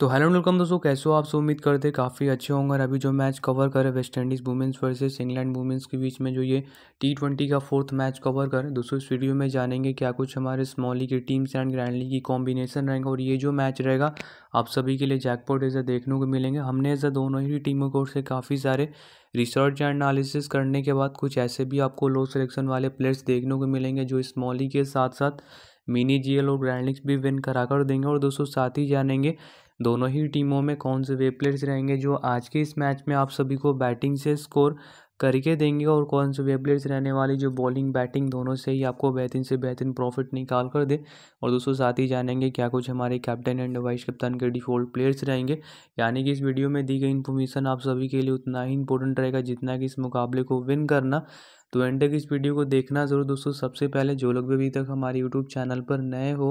तो hello welcome दोस्तों कैसे हो आप से उम्मीद करते हैं काफ़ी अच्छे होंगे और अभी जो मैच कवर करें West Indies womens versus England womens के बीच में जो ये टी ट्वेंटी का फोर्थ मैच कवर कर दोस्तों इस वीडियो में जानेंगे क्या कुछ हमारे स्मॉली की टीम्स एंड ग्रैंड लीग की कॉम्बिनेशन रहेंगे और ये जो मैच रहेगा आप सभी के लिए जैकपोर्ट ऐसा देखने को मिलेंगे हमने ऐसा दोनों ही टीमों को से काफ़ी सारे रिसर्च एंड एनालिसिस करने के बाद कुछ ऐसे भी आपको लो सिलेक्शन वाले प्लेयर्स देखने को मिलेंगे जो स्मॉली के साथ साथ मिनी जीएल और ग्रैंड लीग भी विन कराकर देंगे और दोस्तों साथ ही जानेंगे दोनों ही टीमों में कौन से वे प्लेयर्स रहेंगे जो आज के इस मैच में आप सभी को बैटिंग से स्कोर करके देंगे और कौन से वे प्लेयर्स रहने वाले जो बॉलिंग बैटिंग दोनों से ही आपको बेहतरीन से बेहतरीन प्रॉफिट निकाल कर दे और दोस्तों साथ ही जानेंगे क्या कुछ हमारे कैप्टन एंड वाइस कप्तान के डिफॉल्ट प्लेयर्स रहेंगे यानी कि इस वीडियो में दी गई इन्फॉर्मेशन आप सभी के लिए उतना ही इंपॉर्टेंट रहेगा जितना कि इस मुकाबले को विन करना तो एंड तक इस वीडियो को देखना ज़रूर दोस्तों सबसे पहले जो लोग भी अभी तक हमारे यूट्यूब चैनल पर नए हो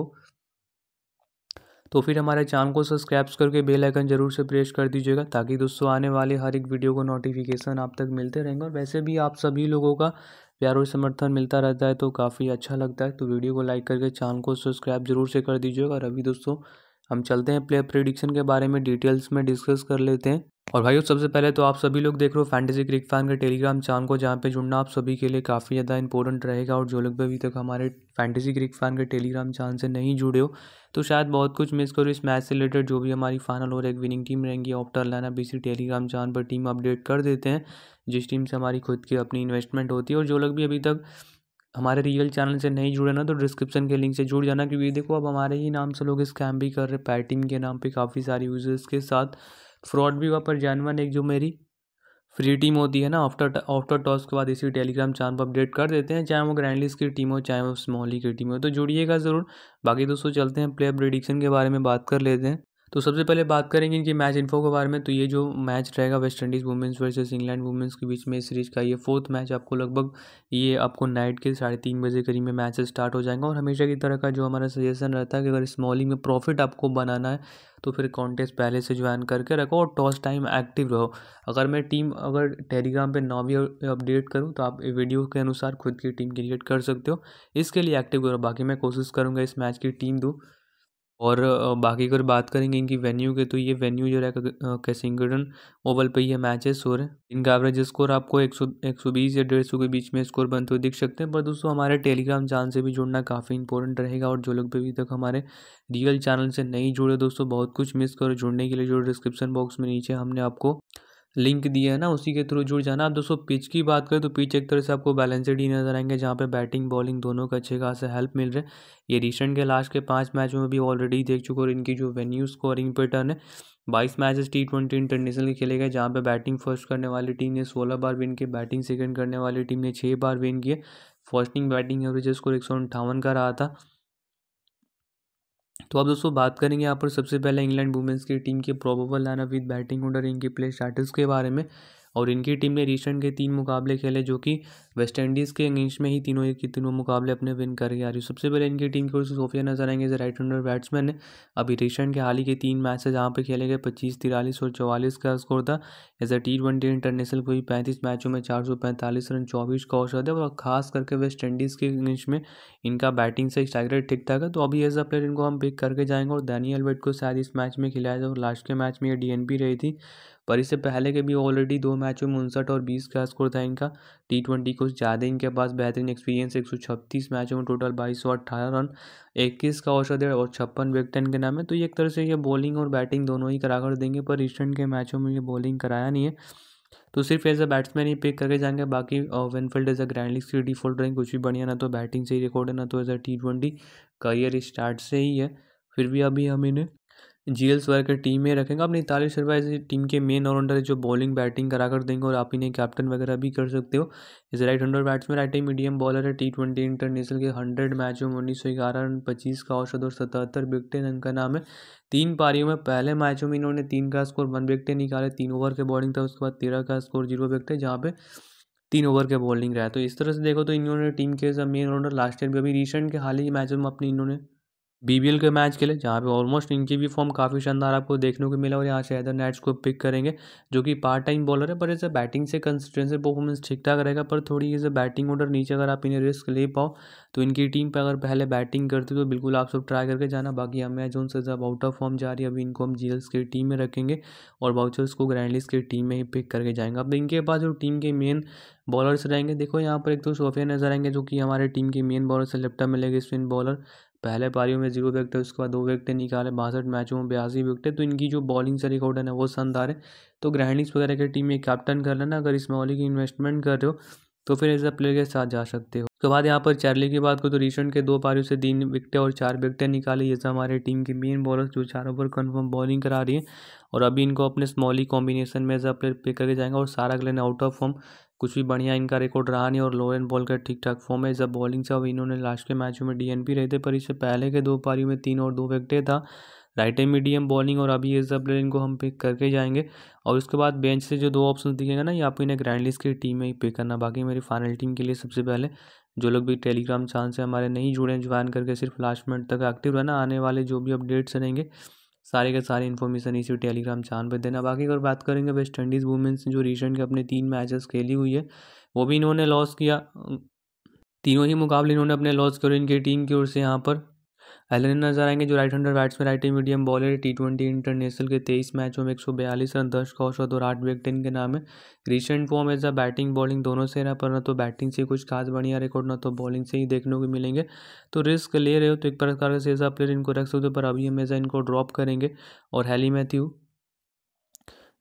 तो फिर हमारे चैनल को सब्सक्राइब करके बेल आइकन जरूर से प्रेस कर दीजिएगा ताकि दोस्तों आने वाले हर एक वीडियो को नोटिफिकेशन आप तक मिलते रहेंगे और वैसे भी आप सभी लोगों का प्यार और समर्थन मिलता रहता है तो काफ़ी अच्छा लगता है तो वीडियो को लाइक करके चैनल को सब्सक्राइब जरूर से कर दीजिएगा और अभी दोस्तों हम चलते हैं प्लेयर प्रिडिक्शन के बारे में डिटेल्स में डिस्कस कर लेते हैं और भाइयों सबसे पहले तो आप सभी लोग देख रहे हो फैंटेसी क्रिक फैन के टेलीग्राम चैनल को जहाँ पे जुड़ना आप सभी के लिए काफ़ी ज़्यादा इंपॉर्टेंट रहेगा और जो लोग भी अभी तक हमारे फैंटेसी क्रिक फैन के टेलीग्राम चैनल से नहीं जुड़े हो तो शायद बहुत कुछ मिस करो इस मैच से रिलेटेड जो भी हमारी फाइनल और एक विनिंग टीम रहेंगी ऑप्टर लाना बी टेलीग्राम चैनल पर टीम अपडेट कर देते हैं जिस टीम से हमारी खुद की अपनी इन्वेस्टमेंट होती है और जो लोग भी अभी तक हमारे रियल चैनल से नहीं जुड़े ना तो डिस्क्रिप्शन के लिंक से जुड़ जाना क्योंकि देखो अब हमारे ही नाम से लोग स्कैम भी कर रहे पैटिंग के नाम पर काफ़ी सारे यूजर्स के साथ फ्रॉड भी हुआ पर जानवन एक जो मेरी फ्री टीम होती है ना आफ्टर आफ्टर टॉस के बाद इसी टेलीग्राम चैनल पर अपडेट कर देते हैं चाहे वो ग्रैंडलिस की टीम हो चाहे वो स्मॉली की टीम हो तो जुड़िएगा ज़रूर बाकी दोस्तों चलते हैं प्लेयर प्रिडिक्शन के बारे में बात कर लेते हैं तो सबसे पहले बात करेंगे इनकी मैच इन्फो के बारे में तो ये जो मैच रहेगा West Indies womens versus England womens के बीच में सीरीज़ का ये फोर्थ मैच आपको लगभग ये आपको नाइट के साढ़े तीन बजे करीब में मैच स्टार्ट हो जाएंगे और हमेशा की तरह का जो हमारा सजेशन रहता है कि अगर स्मॉलिंग में प्रॉफिट आपको बनाना है तो फिर कॉन्टेस्ट पहले से ज्वाइन करके रखो और टॉस टाइम एक्टिव रहो अगर मैं टीम अगर टेलीग्राम पर ना भी अपडेट करूँ तो आप वीडियो के अनुसार खुद की टीम क्रिएट कर सकते हो इसके लिए एक्टिव करो बाकी मैं कोशिश करूँगा इस मैच की टीम दूँ और बाकी अगर बात करेंगे इनकी वेन्यू के तो ये वेन्यू जो है कैसिंगटन ओवल पे ये मैचेस हो रहे हैं इनका एवरेज स्कोर आपको एक सौ एक सौ बीस या डेढ़ सौ के बीच में स्कोर बनते हुए दिख सकते हैं पर दोस्तों हमारे टेलीग्राम चैनल से भी जुड़ना काफ़ी इंपॉर्टेंट रहेगा और जो लोग भी तक हमारे रियल चैनल से नहीं जुड़े दोस्तों बहुत कुछ मिस करो जुड़ने के लिए जो डिस्क्रिप्शन बॉक्स में नीचे हमने आपको लिंक दिया है ना उसी के थ्रू जुड़ जाना आप दोस्तों पिच की बात करें तो पिच एक तरह से आपको बैलेंसड ही नजर आएंगे जहाँ पे बैटिंग बॉलिंग दोनों का अच्छे खास हेल्प मिल रहा है ये रिसेंट के लास्ट के पाँच मैचों में भी ऑलरेडी देख चुके और इनकी जो वेन्यू स्कोरिंग पैटर्न है बाईस मैचेस टी ट्वेंटी इंटरनेशनल खेले गए जहाँ पे बैटिंग फर्स्ट करने वाली टीम ने सोलह बार विन किया बैटिंग सेकंड करने वाली टीम ने छः बार विन किए फर्स्टिंग बैटिंग एवरेज स्कोर एक सौ अंठावन का रहा था तो अब दोस्तों बात करेंगे यहाँ पर सबसे पहले इंग्लैंड वुमेंस की टीम के probable lineup with batting order इनके प्ले स्टार्टर्स के बारे में और इनकी टीम ने रिसेंट के तीन मुकाबले खेले जो कि वेस्ट इंडीज़ के अगेंस्ट में ही तीनों के तीनों मुकाबले अपने विन कर आ रही है सबसे पहले इनकी टीम की ओर से सोफिया नजर आएंगे राइट हैंडर बैट्समैन है अभी रिसेंट के हाल ही के तीन मैच है जहाँ पर खेले गए पच्चीस तिरालीस और चौवालीस का स्कोर था as a T twenty international कोई पैंतीस मैचों में चार सौ पैंतालीस रन चौबीस का औसत है और खास करके वेस्ट इंडीज़ के अगेंस्ट में इनका बैटिंग से स्ट्राइक रेट ठीक ठाक है तो अभी एज अ प्लेयर इनको हम पिक करके जाएंगे और दैनियल वेट को शायद इस मैच में खिलाया जाए और लास्ट के मैच में ये डी रही थी पर इससे पहले के भी ऑलरेडी दो मैचों में उनसठ और बीस का स्कोर था इनका टी ट्वेंटी कुछ ज़्यादा इनके पास बेहतरीन एक्सपीरियंस एक सौ छत्तीस मैचों में टोटल बाईस सौ अट्ठारह रन इक्कीस का औसत है और छप्पन विकेट के नाम है तो एक तरह से ये बॉलिंग और बैटिंग दोनों ही करा कर देंगे पर रिसेंट के मैचों में ये बॉलिंग कराया नहीं है तो सिर्फ एज अ बैट्समैन ही पिक करके जाएंगे बाकी Winfield as a grand league की डिफॉल्ट रहेंगे कुछ भी बढ़िया ना तो बैटिंग से ही रिकॉर्ड है ना तो as a T twenty career start से ही है फिर भी अभी हम इन्हें जी एल के टीम में रखेंगे अपनी तारिक शर्मा इस टीम के मेन ऑलराउंडर है जो बॉलिंग बैटिंग करा कर देंगे और आप इन्हें कैप्टन वगैरह भी कर सकते हो इस right hundred batsman right medium bowler है टी ट्वेंटी इंटरनेशनल के हंड्रेड मैचों में उन्नीस सौ ग्यारह रन पच्चीस का औसत और सतहत्तर विकटें इनका नाम है तीन पारियों में पहले मैचों में इन्होंने तीन का स्कोर वन विकटें निकाले तीन ओवर के बॉलिंग था उसके बाद तेरह का स्कोर जीरो विकटें जहाँ पे तीन ओवर के बॉलिंग रहा है तो इस तरह से देखो तो इन्होंने टीम के मेन ऑलराउंडर लास्ट ईयर भी अभी रिसेंट के हाल ही मैचों में अपनी इन्होंने बीबीएल के मैच खेले जहाँ पे ऑलमोस्ट इनकी भी फॉर्म काफ़ी शानदार आपको देखने को मिला और यहाँ से हैदर नाइट्स को पिक करेंगे जो कि पार्ट टाइम बॉलर है पर इसे बैटिंग से कंसिस्टेंसी परफॉर्मेंस ठीक ठाक रहेगा पर थोड़ी इसे बैटिंग ऑर्डर नीचे अगर आप इन्हें रिस्क ले पाओ तो इनकी टीम पर अगर पहले बैटिंग करती तो बिल्कुल आप सब ट्राई करके जाना बाकी अमेजोन से जब आउट ऑफ फॉर्म जा रही है अभी इनको हम जी की टीम में रखेंगे और बाउचर्स को ग्रैंडलिस की टीम में ही पिक करके जाएंगे अब इनके पास जो टीम के मेन बॉलर्स रहेंगे देखो यहाँ पर एक तो सोफिया नजर आएंगे जो कि हमारे टीम के मेन बॉलर से लेफ्ट मिलेगी स्पिन बॉलर पहले पारियों में जीरो विकेट है उसके बाद दो विकेटें निकाले बासठ मैचों में बयासी विकेटें तो इनकी जो बॉलिंग से रिकॉर्डन है वो शानदार है तो ग्रहणिक्स वगैरह की टीम में कैप्टन कर लेना अगर इस माहौल की इन्वेस्टमेंट कर रहे हो तो फिर एज अ प्लेयर के साथ जा सकते हो उसके बाद यहाँ पर चार्ली की बात करो तो रिसेंट के दो पारियों से तीन विकटें और चार विकटें निकाली ये हमारे टीम की मेन बॉलर जो चार ओवर कन्फर्म बॉलिंग करा रही है और अभी इनको अपने स्मॉली कॉम्बिनेशन में एज अ प्लेयर पे करके जाएंगे और Sarah Glenn out of form कुछ भी बढ़िया इनका रिकॉर्ड रहा नहीं और लो एंड बॉल का ठीक ठाक फॉर्म है जब बॉलिंग से अब इन्होंने लास्ट के मैचों में डीएनपी रहे थे पर इससे पहले के दो पारी में तीन और दो विकटे था राइट एंड मीडियम बॉलिंग और अभी ये सब प्लेयर इनको हम पिक करके जाएंगे और उसके बाद बेंच से जो दो ऑप्शन दिखेगा ना ये आपको इन्हें ग्रैंड लिस्ट की टीम में ही पिक करना बाकी मेरी फाइनल टीम के लिए सबसे पहले जो लोग भी टेलीग्राम चांस से हमारे नहीं जुड़े हैं ज्वाइन करके सिर्फ लास्ट मिनट तक एक्टिव रहना आने वाले जो भी अपडेट्स रहेंगे सारे के सारे इन्फॉर्मेशन इसी टेलीग्राम चैनल पर देना बाकी अगर बात करेंगे वेस्ट इंडीज़ वुमेंस ने जो रिसेंट के अपने तीन मैचेस खेली हुई है वो भी इन्होंने लॉस किया तीनों ही मुकाबले इन्होंने अपने लॉस किए इनके इनकी टीम की ओर से यहाँ पर एलन नजर आएंगे जो right hander batsman right medium bowler T twenty international के तेईस मैचों में एक सौ बयालीस रन दस औसत और आठ विकेट के नाम है recent form as a batting bowling दोनों से ना पर ना तो बैटिंग से कुछ खास बढ़िया रिकॉर्ड ना तो बॉलिंग से ही देखने को मिलेंगे तो रिस्क ले रहे हो तो एक प्रकार से ऐसा प्लेयर इनको रख सकते हो पर अभी हम ऐसा इनको ड्रॉप करेंगे और हैली मैथ्यू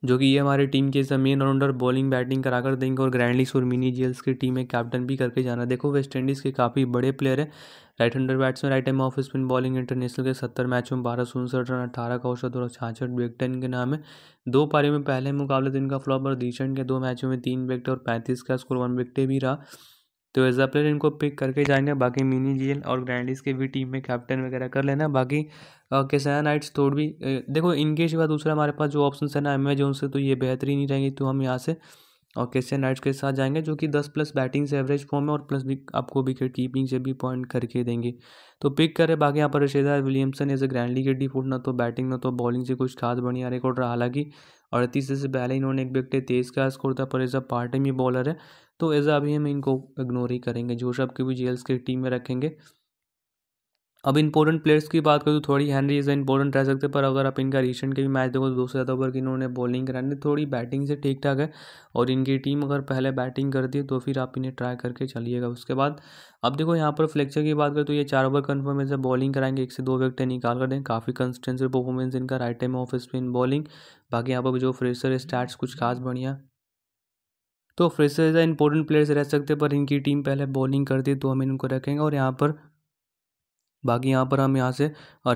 जो कि ये हमारे टीम के मेन ऑलराउंडर बॉलिंग बैटिंग करा कर देंगे और ग्रैंडलिस और मिनी जेल्स की टीम में कैप्टन भी करके जाना देखो वेस्ट इंडीज़ के काफ़ी बड़े प्लेयर हैं right hander batsman right time off spin bowling international के सत्तर मैचों में बारह सौसठ रन अठारह का औसत और छाछठ विकटन के नाम है दो पारी में पहले मुकाबले तो इनका फ्लॉप और रिसेंट के दो मैचों में तीन विकटे और पैंतीस का स्कोर वन विकटे भी रहा तो एज अ प्लेयर इनको पिक करके जाएंगे बाकी मिनी जी और ग्रैंडिस के भी टीम में कैप्टन वगैरह कर लेना बाकी किसान नाइट्स थोड़ भी देखो इनके सिवा दूसरा हमारे पास जो ऑप्शन है ना एम जो से तो ये बेहतरीन नहीं रहेंगी तो हम यहाँ से और कैसे नाइट्स के साथ जाएंगे जो कि दस प्लस बैटिंग से एवरेज फॉर्म है और प्लस भी आपको विकेट कीपिंग से भी पॉइंट करके देंगे तो पिक करें बाकी यहाँ पर रशेदार विलियमसन एज ए ग्रैंडली के डी फोर्ट ना तो बैटिंग ना तो बॉलिंग से कुछ खास बढ़िया रिकॉर्ड रहा हालांकि अड़तीस से पहले इन्होंने एक विकेट तेईस का स्कोर था पर एज अ पार्ट टाइम ये बॉलर है तो एज़ अभी हम इनको इग्नोर ही करेंगे जोश अब भी जेल्स की टीम में रखेंगे अब इंपॉर्टेंट प्लेयर्स की बात करूँ तो थोड़ी हैनरी इज़ इंपॉर्टेंट रह सकते पर अगर आप इनका रिसेंट के भी मैच देखो तो दो से ज़्यादा ओवर की इन्होंने बॉलिंग कराने थोड़ी बैटिंग से ठीक ठाक है और इनकी टीम अगर पहले बैटिंग करती है तो फिर आप इन्हें ट्राई करके चलिएगा उसके बाद अब देखो यहाँ पर फ्लेक्चर की बात करें तो ये चार ओवर कन्फर्म है बॉलिंग कराएंगे एक से दो विकटें निकाल कर दें काफ़ी कंसिस्टेंसी परफॉर्मेंस इनका right time off spin bowling बाकी यहाँ पर जो फ्रेशर स्टार्ट कुछ खास बढ़िया तो फ्रेशर्स या इंपॉर्टेंट प्लेयर्स रह सकते पर इनकी टीम पहले बॉलिंग करती तो हम इनको रखेंगे और यहाँ पर बाकी यहाँ पर हम यहाँ से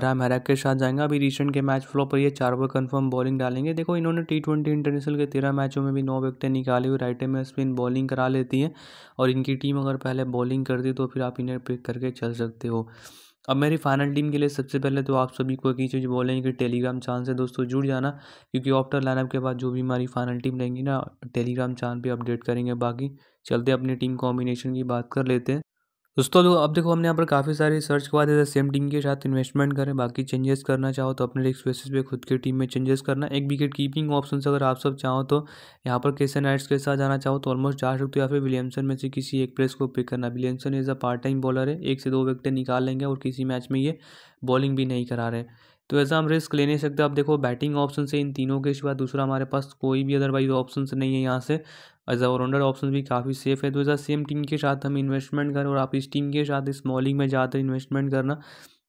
राम हैरक के साथ जाएंगे अभी रिसेंट के मैच फ्लॉप पर ये चार बार कंफर्म बॉलिंग डालेंगे देखो इन्होंने टी ट्वेंटी इंटरनेशनल के तेरह मैचों में भी नौ विकटें निकाली हुई राइट में स्पिन बॉलिंग करा लेती है और इनकी टीम अगर पहले बॉलिंग कर दी तो फिर आप इन्हें पिक करके चल सकते हो अब मेरी फाइनल टीम के लिए सबसे पहले तो आप सभी को एक ही चीज़ बोलेंगे कि टेलीग्राम चैनल से दोस्तों जुड़ जाना क्योंकि ऑप्टर लाइनअप के बाद जो भी हमारी फाइनल टीम रहेंगी ना टेलीग्राम चैनल पे अपडेट करेंगे बाकी चलते अपनी टीम कॉम्बिनेशन की बात कर लेते हैं दोस्तों तो अब देखो हमने यहाँ पर काफ़ी सारी सर्च के बाद ऐसे सेम टीम के साथ इन्वेस्टमेंट करें बाकी चेंजेस करना चाहो तो अपने रिस्क स्पेसिस पे खुद की टीम में चेंजेस करना एक विकेट कीपिंग ऑप्शन अगर आप सब चाहो तो यहाँ पर कैसे नाइट्स के साथ जाना चाहो तो ऑलमोस्ट जा सकते हो या फिर विलियमसन में से किसी एक प्लेस को पिक करना Williamson as a part time bowler है एक से दो विकटें निकाल लेंगे और किसी मैच में ये बॉलिंग भी नहीं करा रहे तो ऐसा हम रिस्क ले नहीं सकते आप देखो बैटिंग ऑप्शन से इन तीनों के सिवा दूसरा हमारे पास कोई भी अदरवाइज ऑप्शन नहीं है यहाँ से एज ऑलराउंडर ऑप्शन भी काफ़ी सेफ है तो ऐसा सेम टीम के साथ हम इन्वेस्टमेंट करें और आप इस टीम के साथ इस मॉलिंग में ज़्यादातर इन्वेस्टमेंट करना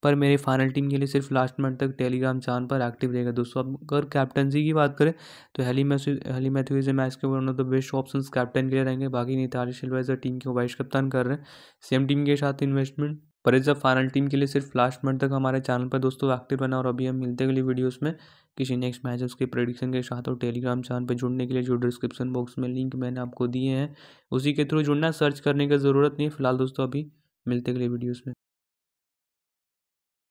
पर मेरे फाइनल टीम के लिए सिर्फ लास्ट मंथ तक टेलीग्राम चैनल पर एक्टिव रहेगा दोस्तों अब अगर कैप्टनसी की बात करें तो Hayley Matthews Hayley Matthews is a match के one of the best option captain के लिए रहेंगे बाकी नहीं तारिश टीम के वाइस कप्तान कर रहे हैं सेम टीम के साथ इन्वेस्टमेंट पर परेश फाइनल टीम के लिए सिर्फ लास्ट मिनट तक हमारे चैनल पर दोस्तों एक्टिव बना और अभी हम मिलते अगली वीडियोस में किसी नेक्स्ट मैच उसके प्रेडिक्शन के साथ और टेलीग्राम चैनल पर जुड़ने के लिए जो डिस्क्रिप्शन बॉक्स में लिंक मैंने आपको दिए हैं उसी के थ्रू जुड़ना सर्च करने की ज़रूरत नहीं फिलहाल दोस्तों अभी मिलते अगले वीडियोज़ में